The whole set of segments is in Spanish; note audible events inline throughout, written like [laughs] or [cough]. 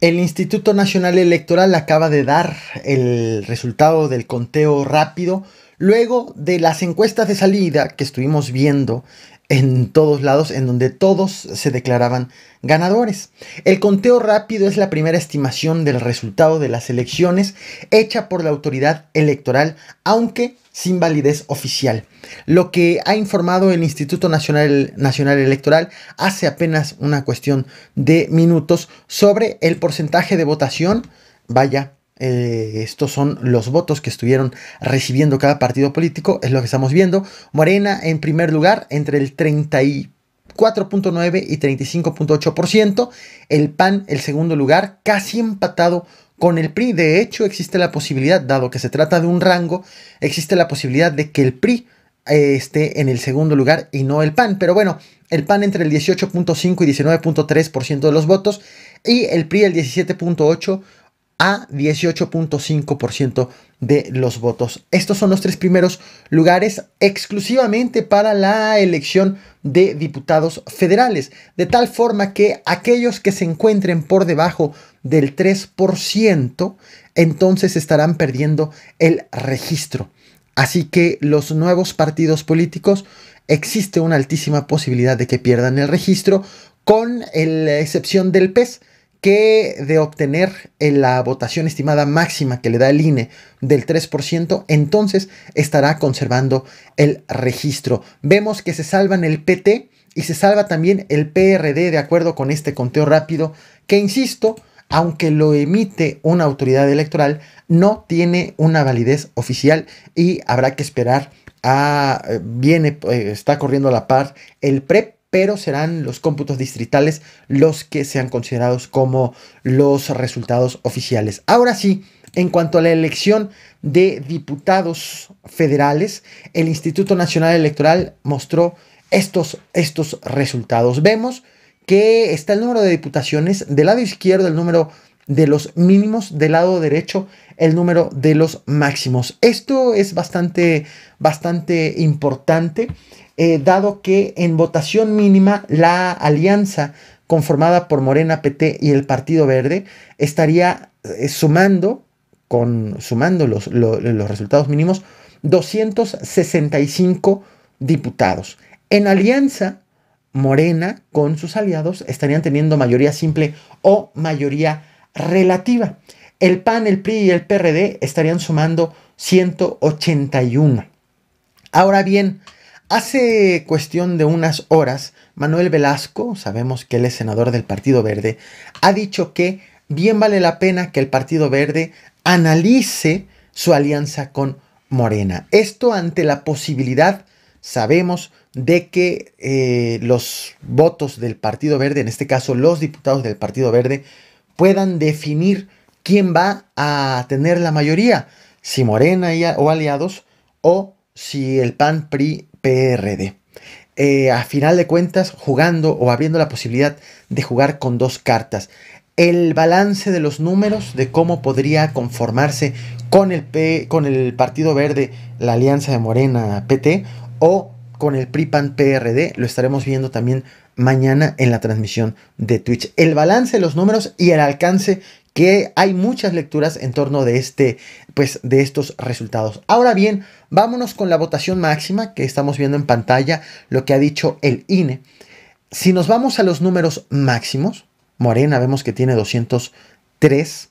El Instituto Nacional Electoral acaba de dar el resultado del conteo rápido luego de las encuestas de salida que estuvimos viendo en todos lados, en donde todos se declaraban ganadores. El conteo rápido es la primera estimación del resultado de las elecciones hecha por la autoridad electoral, aunque sin validez oficial, lo que ha informado el Instituto Nacional, Nacional, Electoral hace apenas una cuestión de minutos sobre el porcentaje de votación. Vaya, eh, estos son los votos que estuvieron recibiendo cada partido político, es lo que estamos viendo. Morena en primer lugar, entre el 34.9 y 4.9 y 35.8%. El PAN, el segundo lugar, casi empatado con el PRI, de hecho, existe la posibilidad, dado que se trata de un rango, existe la posibilidad de que el PRI eh, esté en el segundo lugar y no el PAN. Pero bueno, el PAN entre el 18.5 y 19.3% de los votos y el PRI el 17.8 a 18.5% de los votos. Estos son los tres primeros lugares exclusivamente para la elección de diputados federales, de tal forma que aquellos que se encuentren por debajo del 3%, entonces estarán perdiendo el registro. Así que los nuevos partidos políticos existe una altísima posibilidad de que pierdan el registro, con la excepción del PES, que de obtener eh, la votación estimada máxima que le da el INE del 3%, entonces estará conservando el registro. Vemos que se salvan el PT y se salva también el PRD de acuerdo con este conteo rápido, que insisto, aunque lo emite una autoridad electoral, no tiene una validez oficial y habrá que esperar a... Eh, viene, eh, está corriendo a la par el PREP, e, pero serán los cómputos distritales los que sean considerados como los resultados oficiales. Ahora sí, en cuanto a la elección de diputados federales, el Instituto Nacional Electoral mostró estos, estos resultados. Vemos que está el número de diputaciones, del lado izquierdo el número de los mínimos, del lado derecho el número de los máximos. Esto es bastante, bastante importante, eh, dado que en votación mínima la alianza conformada por Morena, PT y el Partido Verde estaría eh, sumando, con, sumando los, los resultados mínimos, 265 diputados. En alianza, Morena con sus aliados estarían teniendo mayoría simple o mayoría relativa. El PAN, el PRI y el PRD estarían sumando 181. Ahora bien, hace cuestión de unas horas, Manuel Velasco, sabemos que él es senador del Partido Verde, ha dicho que bien vale la pena que el Partido Verde analice su alianza con Morena. Esto ante la posibilidad, sabemos, de que eh, los votos del Partido Verde, en este caso los diputados del Partido Verde, puedan definir quién va a tener la mayoría, si Morena o aliados o si el PAN PRI PRD. Eh, a final de cuentas, jugando o abriendo la posibilidad de jugar con dos cartas. El balance de los números, de cómo podría conformarse con el, con el Partido Verde la alianza de Morena PT o con el PRIPAN PRD. Lo estaremos viendo también mañana en la transmisión de Twitch. El balance de los números y el alcance que hay muchas lecturas en torno de este pues de estos resultados. Ahora bien, vámonos con la votación máxima que estamos viendo en pantalla lo que ha dicho el INE. Si nos vamos a los números máximos, Morena vemos que tiene 203,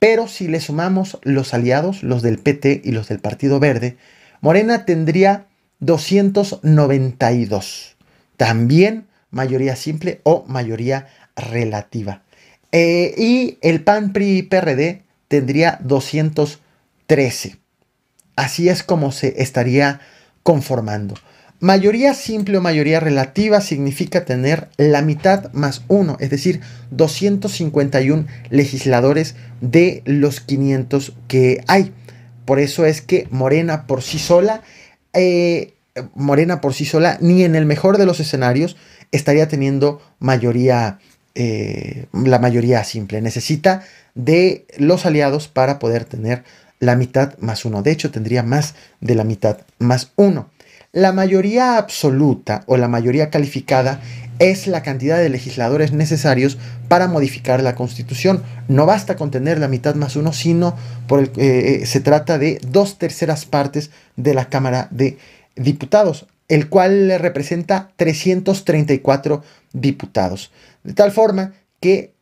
pero si le sumamos los aliados, los del PT y los del Partido Verde, Morena tendría 292. También mayoría simple o mayoría relativa. Eh, y el PAN PRI PRD tendría 213. Así es como se estaría conformando. Mayoría simple o mayoría relativa significa tener la mitad más uno, es decir, 251 legisladores de los 500 que hay. Por eso es que Morena por sí sola eh, Morena por sí sola, ni en el mejor de los escenarios, estaría teniendo mayoría, eh, la mayoría simple. Necesita de los aliados para poder tener la mitad más uno. De hecho, tendría más de la mitad más uno. La mayoría absoluta o la mayoría calificada es la cantidad de legisladores necesarios para modificar la Constitución. No basta con tener la mitad más uno, sino por eh, eh, se trata de dos terceras partes de la Cámara de Diputados, el cual representa 334 diputados. De tal forma que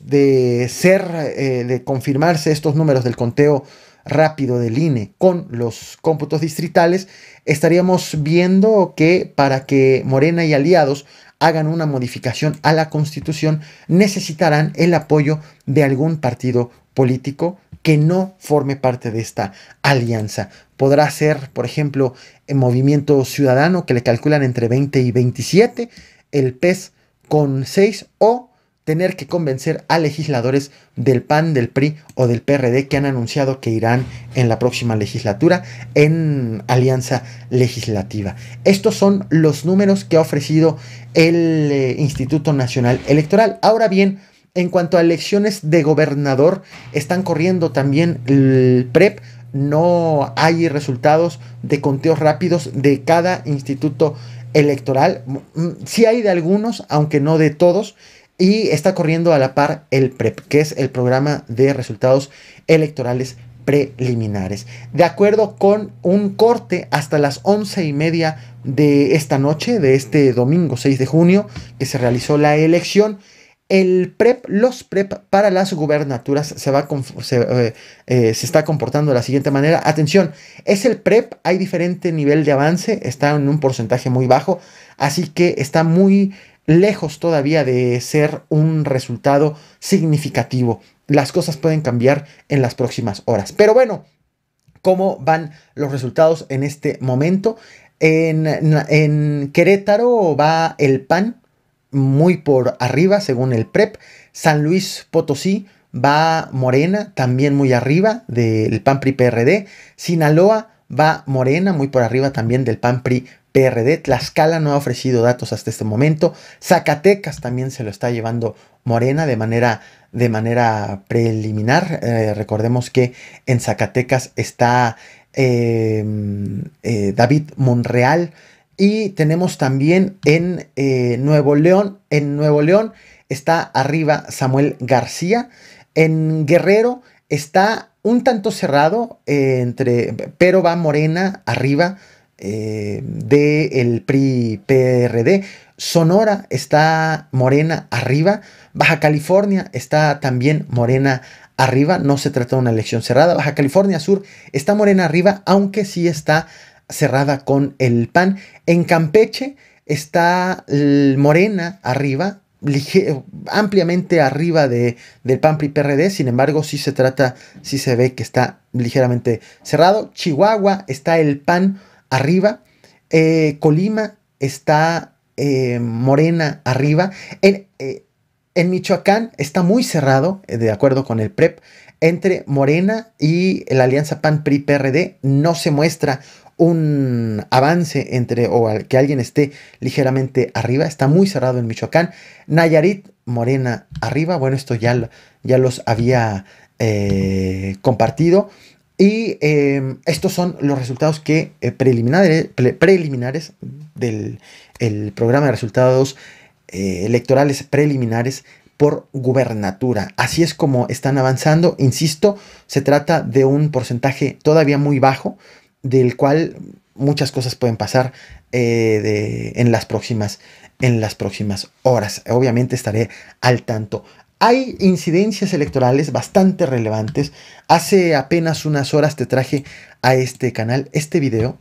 de ser, eh, de confirmarse estos números del conteo rápido del INE con los cómputos distritales, estaríamos viendo que para que Morena y aliados hagan una modificación a la constitución, necesitarán el apoyo de algún partido político que no forme parte de esta alianza. Podrá ser, por ejemplo, el Movimiento Ciudadano, que le calculan entre 20 y 27, el PES con 6 o tener que convencer a legisladores del PAN, del PRI o del PRD que han anunciado que irán en la próxima legislatura en alianza legislativa. Estos son los números que ha ofrecido el eh, Instituto Nacional Electoral. Ahora bien, en cuanto a elecciones de gobernador, están corriendo también el PREP. E no hay resultados de conteos rápidos de cada instituto electoral. Mm, sí hay de algunos, aunque no de todos. Y está corriendo a la par el PREP, que es el programa de resultados electorales preliminares. De acuerdo con un corte hasta las once y media de esta noche, de este domingo 6 de junio, que se realizó la elección, el PREP, los PREP para las gubernaturas se, va, eh, eh, se, está comportando de la siguiente manera. Atención, es el PREP, hay diferente nivel de avance, está en un porcentaje muy bajo, así que está muy lejos todavía de ser un resultado significativo. Las cosas pueden cambiar en las próximas horas. Pero bueno, ¿cómo van los resultados en este momento? En, Querétaro va el PAN muy por arriba, según el PREP. E San Luis Potosí va Morena, también muy arriba del PAN PRI PRD. Sinaloa va Morena, muy por arriba también del PAN PRI PRD. Tlaxcala no ha ofrecido datos hasta este momento. Zacatecas también se lo está llevando Morena de manera, de manera preliminar. Eh, recordemos que en Zacatecas está em, eh, David Monreal. Y tenemos también en eh, Nuevo León. En Nuevo León está arriba Samuel García. En Guerrero Está un tanto cerrado eh, entre, pero va Morena arriba eh, del PRI PRD. Sonora está Morena arriba. Baja California está también Morena arriba. No se trata de una elección cerrada. Baja California Sur está Morena arriba, aunque sí está cerrada con el PAN. En Campeche está Morena arriba, ampliamente arriba de, del PAN PRI PRD, sin embargo, sí se trata, sí se ve que está ligeramente cerrado. Chihuahua está el PAN arriba, eh, Colima está eh, Morena arriba. En, eh, en Michoacán está muy cerrado, de acuerdo con el PREP, e entre Morena y la alianza PAN-PRI-PRD no se muestra un avance entre o al que alguien esté ligeramente arriba. Está muy cerrado en Michoacán. Nayarit, Morena arriba. Bueno, esto ya, ya los había eh, compartido. Y em, estos son los resultados que eh, preliminares, del programa de resultados eh, electorales preliminares por gubernatura. Así es como están avanzando. Insisto, se trata de un porcentaje todavía muy bajo del cual muchas cosas pueden pasar eh, en, las próximas, en las próximas horas. Obviamente estaré al tanto. Hay incidencias electorales bastante relevantes. Hace apenas unas horas te traje a este canal este video,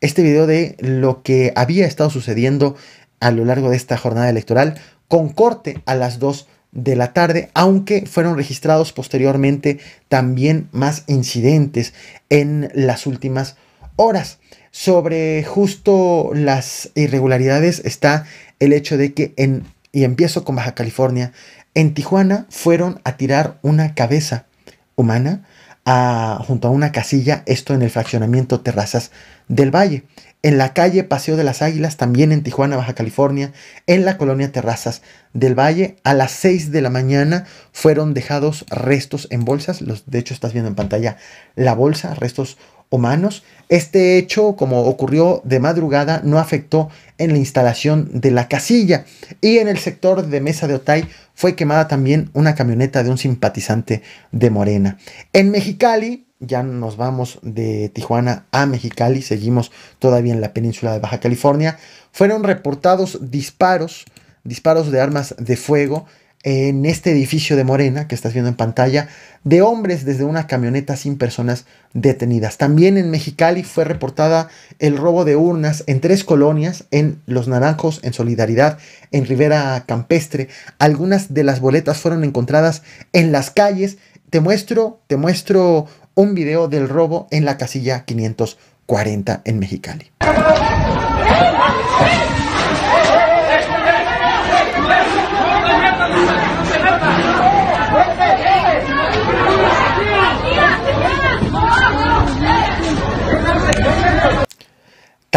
este video de lo que había estado sucediendo a lo largo de esta jornada electoral con corte a las 2 de la tarde, aunque fueron registrados posteriormente también más incidentes en las últimas horas horas. Sobre justo las irregularidades está el hecho de que en, y empiezo con Baja California, en Tijuana fueron a tirar una cabeza humana a, junto a una casilla, esto en el fraccionamiento Terrazas del Valle. En la calle Paseo de las Águilas, también en Tijuana, Baja California, en la colonia Terrazas del Valle, a las 6 de la mañana fueron dejados restos en bolsas, los, de hecho estás viendo en pantalla la bolsa, restos este hecho, como ocurrió de madrugada, no afectó en la instalación de la casilla. Y en el sector de Mesa de Otay fue quemada también una camioneta de un simpatizante de Morena. En Mexicali, ya nos vamos de Tijuana a Mexicali, seguimos todavía en la península de Baja California, fueron reportados disparos disparos de armas de fuego en este edificio de Morena que estás viendo en pantalla, de hombres desde una camioneta sin personas detenidas. También en Mexicali fue reportada el robo de urnas en tres colonias, en Los Naranjos, en Solidaridad, en Rivera Campestre. Algunas de las boletas fueron encontradas en las calles. Te muestro, te muestro un video del robo en la casilla 540 en Mexicali. [laughs]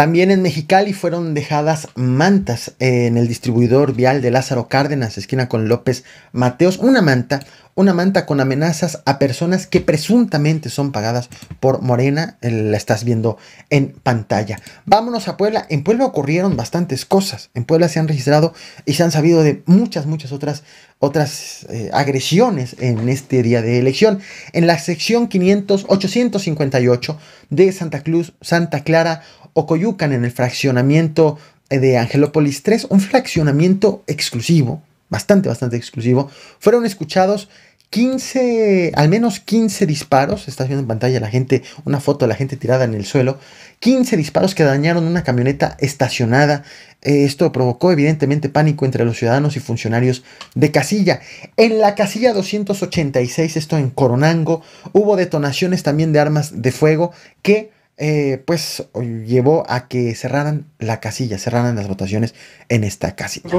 También en Mexicali fueron dejadas mantas en el distribuidor vial de Lázaro Cárdenas, esquina con López Mateos. Una manta, una manta con amenazas a personas que presuntamente son pagadas por Morena. Eh, la estás viendo en pantalla. Vámonos a Puebla. En Puebla ocurrieron bastantes cosas. En Puebla se han registrado y se han sabido de muchas, muchas otras otras eh, agresiones en este día de elección. En la sección 500, 858 de Santa Cruz, Santa Clara, o Coyucan, en el fraccionamiento de Angelópolis 3, un fraccionamiento exclusivo, bastante, bastante exclusivo, fueron escuchados 15, al menos 15 disparos, estás viendo en pantalla la gente, una foto de la gente tirada en el suelo, 15 disparos que dañaron una camioneta estacionada. Eh, esto provocó evidentemente pánico entre los ciudadanos y funcionarios de casilla. En la casilla 286, esto en Coronango, hubo detonaciones también de armas de fuego que eh, pues llevó a que cerraran la casilla, cerraran las votaciones en esta casilla.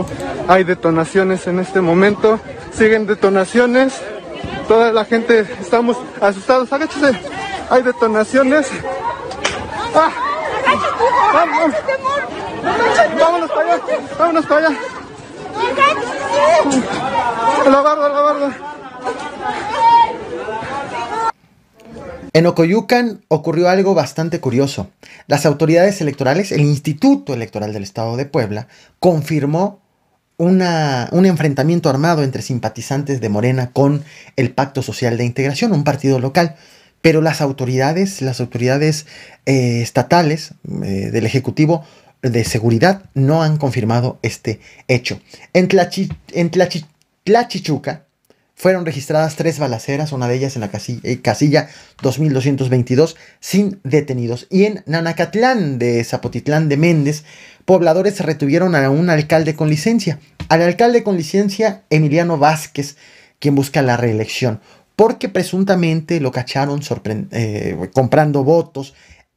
Hay detonaciones en este momento, siguen detonaciones toda la gente estamos asustados. Agáchese, hay detonaciones. ¡Ah! ¡Vámonos! para allá! ¡Vámonos para allá! ¡Lo guardo, lo guardo! En Ocoyucan ocurrió algo bastante curioso. Las autoridades electorales, el Instituto Electoral del Estado de Puebla, confirmó un enfrentamiento armado entre simpatizantes de Morena con el Pacto Social de Integración, un partido local. Pero las autoridades, las autoridades eh, estatales eh, del Ejecutivo de Seguridad no han confirmado este hecho. En, Tlachichuca, fueron registradas tres balaceras, una de ellas en la eh, casilla, 2222, sin detenidos. Y en Nanacatlán de Zapotitlán de Méndez, pobladores retuvieron a un alcalde con licencia, al alcalde con licencia Emiliano Vázquez, quien busca la reelección, porque presuntamente lo cacharon eh, comprando votos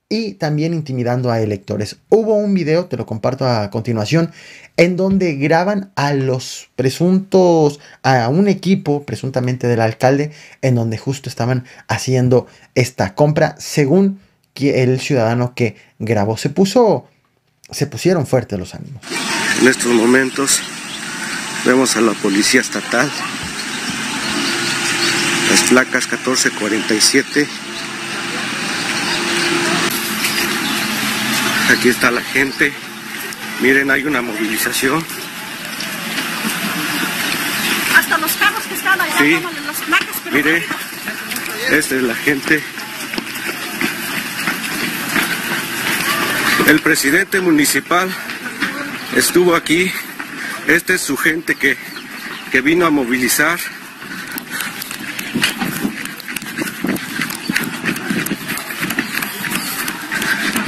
y también intimidando a electores. Hubo un video, te lo comparto a continuación, en donde graban a los presuntos, a un equipo presuntamente del alcalde, en donde justo estaban haciendo esta compra, según el ciudadano que grabó. Se puso, se pusieron fuertes los ánimos. En estos momentos vemos a la policía estatal, las placas 1447 Aquí está la gente. Miren, hay una movilización. Hasta los carros que están allá, los Mire, esta es la gente. El presidente municipal estuvo aquí. Esta es su gente que, que vino a movilizar.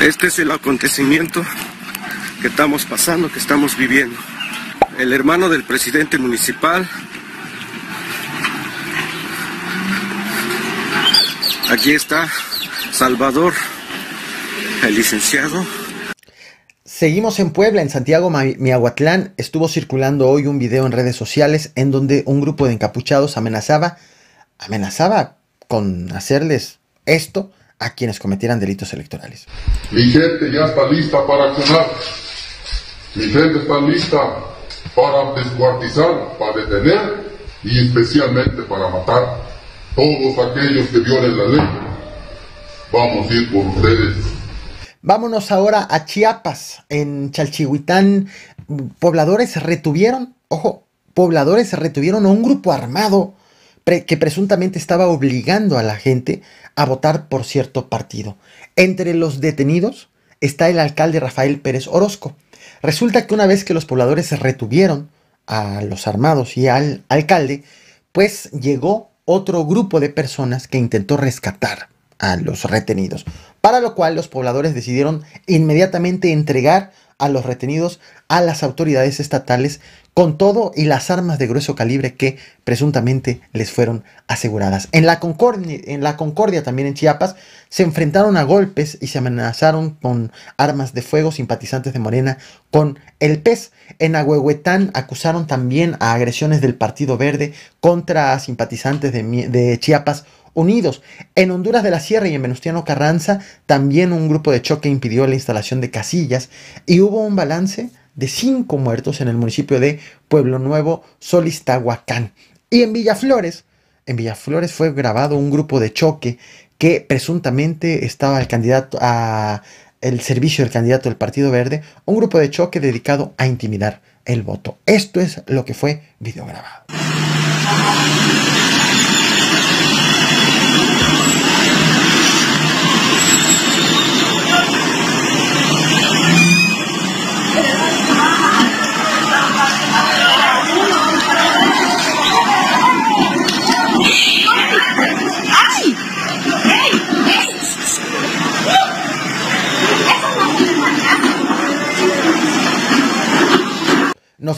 Este es el acontecimiento que estamos pasando, que estamos viviendo. El hermano del presidente municipal. Aquí está Salvador, el licenciado. Seguimos en Puebla, en Santiago Miahuatlán. Estuvo circulando hoy un video en redes sociales en donde un grupo de encapuchados amenazaba, amenazaba con hacerles esto a quienes cometieran delitos electorales. Mi gente ya está lista para accionar. Mi gente está lista para descuartizar, para detener y especialmente para matar todos aquellos que violen la ley. Vamos a ir por ustedes. Vámonos ahora a Chiapas, en Chalchihuitán. Pobladores se retuvieron, ojo, pobladores se retuvieron a un grupo armado que presuntamente estaba obligando a la gente a votar por cierto partido. Entre los detenidos está el alcalde Rafael Pérez Orozco. Resulta que una vez que los pobladores se retuvieron a los armados y al alcalde, pues llegó otro grupo de personas que intentó rescatar a los retenidos, para lo cual los pobladores decidieron inmediatamente entregar a los retenidos a las autoridades estatales con todo y las armas de grueso calibre que presuntamente les fueron aseguradas. En la, Concordia, también en Chiapas, se enfrentaron a golpes y se amenazaron con armas de fuego simpatizantes de Morena con el pez. En Agüehuetán acusaron también a agresiones del Partido Verde contra simpatizantes de, de Chiapas Unidos. En Honduras de la Sierra y en Venustiano Carranza también un grupo de choque impidió la instalación de casillas y hubo un balance de cinco muertos en el municipio de Pueblo Nuevo, Solistahuacán. Y en Villaflores, en Villaflores fue grabado un grupo de choque que presuntamente estaba al candidato a el servicio del candidato del Partido Verde, un grupo de choque dedicado a intimidar el voto. Esto es lo que fue videograbado.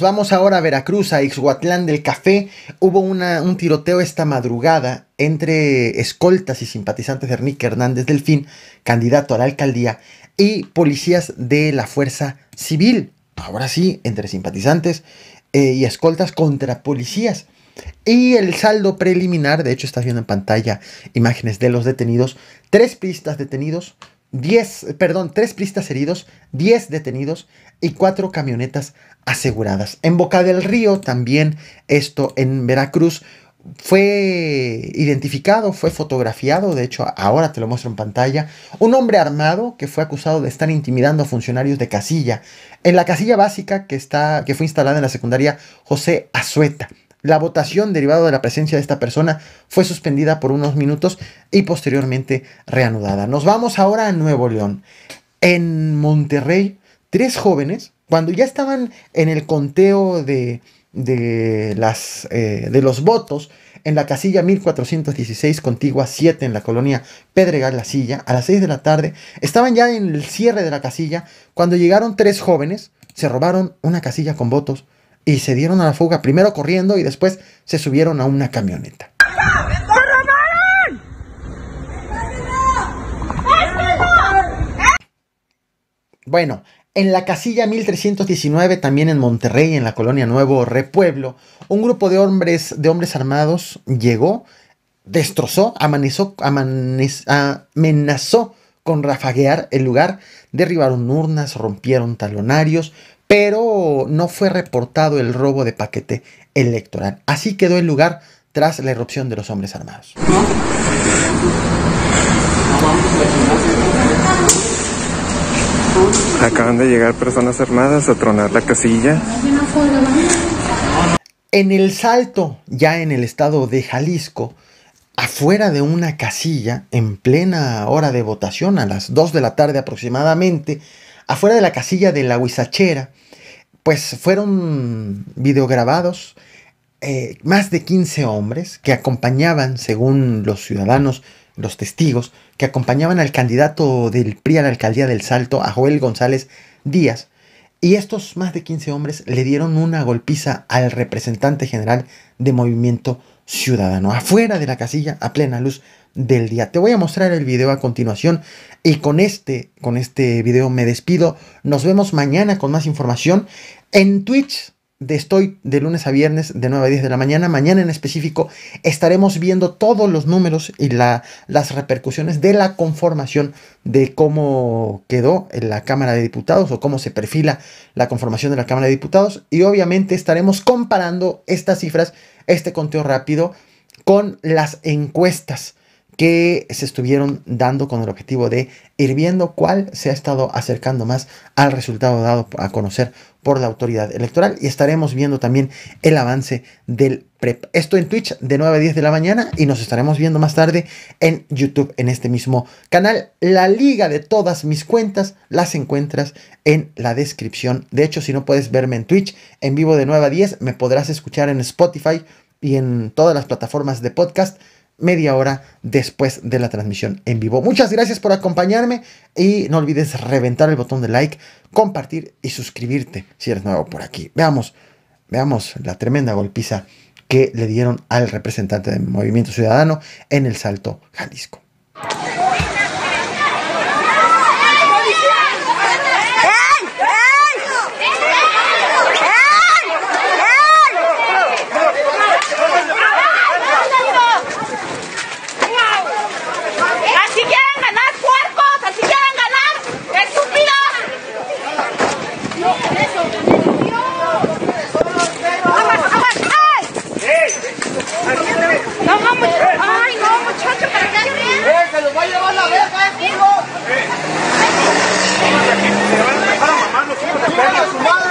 vamos ahora a Veracruz, a Ixhuatlán del Café. Hubo un tiroteo esta madrugada entre escoltas y simpatizantes de Enrique Hernández Delfín, candidato a la alcaldía, y policías de la Fuerza Civil. Ahora sí, entre simpatizantes eh, y escoltas contra policías. Y el saldo preliminar, de hecho estás viendo en pantalla imágenes de los detenidos, tres pistas detenidos, 10, perdón, tres pristas heridos, 10 detenidos y cuatro camionetas aseguradas. En Boca del Río también esto en Veracruz fue identificado, fue fotografiado, de hecho ahora te lo muestro en pantalla, un hombre armado que fue acusado de estar intimidando a funcionarios de casilla en la casilla básica que, está, que fue instalada en la secundaria José Azueta. La votación derivada de la presencia de esta persona fue suspendida por unos minutos y posteriormente reanudada. Nos vamos ahora a Nuevo León. En Monterrey tres jóvenes, cuando ya estaban en el conteo de, de, las, eh, de los votos en la casilla 1416, contigua 7 en la colonia Pedregal La Silla, a las 6 de la tarde, estaban ya en el cierre de la casilla cuando llegaron tres jóvenes, se robaron una casilla con votos y se dieron a la fuga, primero corriendo y después se subieron a una camioneta. Bueno, en la casilla 1319, también en Monterrey, en la colonia Nuevo Repueblo, un grupo de hombres, de hombres armados llegó, destrozó, amenazó con rafaguear el lugar, derribaron urnas, rompieron talonarios, pero no fue reportado el robo de paquete electoral. Así quedó el lugar tras la erupción de los hombres armados. Pues acaban de llegar personas armadas a tronar la casilla. En el salto, ya en el estado de Jalisco, afuera de una casilla, en plena hora de votación, a las 2 de la tarde aproximadamente, afuera de la casilla de la Huizachera, pues fueron videograbados eh, más de 15 hombres que acompañaban, según los ciudadanos, los testigos que acompañaban al candidato del PRI a la alcaldía del Salto, a Joel González Díaz, y estos más de 15 hombres le dieron una golpiza al representante general de Movimiento Ciudadano, afuera de la casilla, a plena luz del día. Te voy a mostrar el video a continuación y con este, con este video me despido. Nos vemos mañana con más información en Twitch de estoy de lunes a viernes de 9 a 10 de la mañana. Mañana en específico estaremos viendo todos los números y la, las repercusiones de la conformación de cómo quedó en la Cámara de Diputados o cómo se perfila la conformación de la Cámara de Diputados. Y obviamente estaremos comparando estas cifras, este conteo rápido, con las encuestas que se estuvieron dando con el objetivo de ir viendo cuál se ha estado acercando más al resultado dado a conocer por la autoridad electoral y estaremos viendo también el avance del PREP. Esto en Twitch de 9 a 10 de la mañana y nos estaremos viendo más tarde en YouTube en este mismo canal. La liga de todas mis cuentas las encuentras en la descripción. De hecho, si no puedes verme en Twitch en vivo de 9 a 10, me podrás escuchar en Spotify y en todas las plataformas de podcast media hora después de la transmisión en vivo. Muchas gracias por acompañarme y no olvides reventar el botón de like, compartir y suscribirte si eres nuevo por aquí. Veamos, veamos la tremenda golpiza que le dieron al representante del Movimiento Ciudadano en el Salto Jalisco. ¡Venga, su madre!